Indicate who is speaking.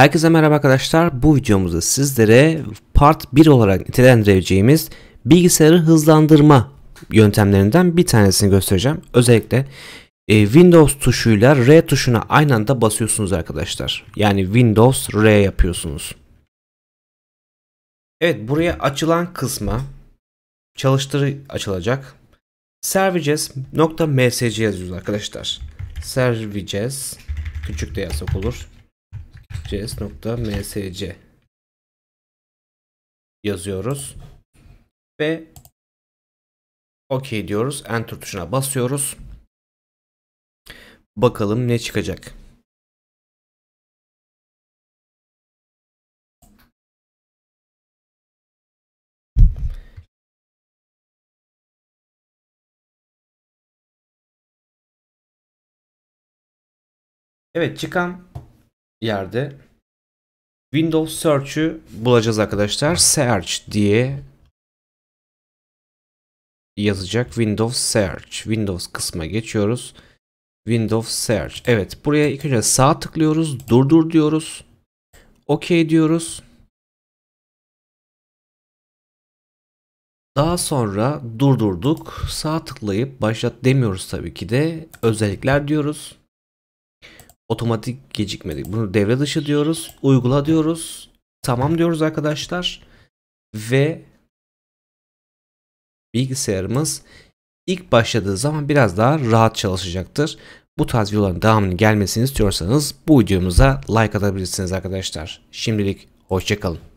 Speaker 1: Herkese merhaba arkadaşlar. Bu videomuzda sizlere part 1 olarak nitelendireceğimiz bilgisayarı hızlandırma yöntemlerinden bir tanesini göstereceğim. Özellikle e, Windows tuşuyla R tuşuna aynı anda basıyorsunuz arkadaşlar. Yani Windows R yapıyorsunuz. Evet buraya açılan kısma çalıştır açılacak. Services.msc yazıyoruz arkadaşlar. Services küçük de yazsak
Speaker 2: olur cs.msc yazıyoruz. Ve OK diyoruz. Enter tuşuna basıyoruz. Bakalım ne çıkacak.
Speaker 3: Evet çıkan
Speaker 1: yerde Windows Search'ü bulacağız arkadaşlar. Search diye yazacak Windows Search. Windows kısma geçiyoruz. Windows Search. Evet buraya ilk önce sağ
Speaker 2: tıklıyoruz. Durdur diyoruz. OK diyoruz. Daha sonra durdurduk. Sağ tıklayıp
Speaker 1: başlat demiyoruz tabii ki de. Özellikler diyoruz. Otomatik gecikmedi. Bunu devre dışı diyoruz. Uygula diyoruz. Tamam diyoruz arkadaşlar. Ve bilgisayarımız ilk başladığı zaman biraz daha rahat çalışacaktır. Bu tarz videoların devamının gelmesini istiyorsanız bu videomuza like atabilirsiniz arkadaşlar. Şimdilik hoşçakalın.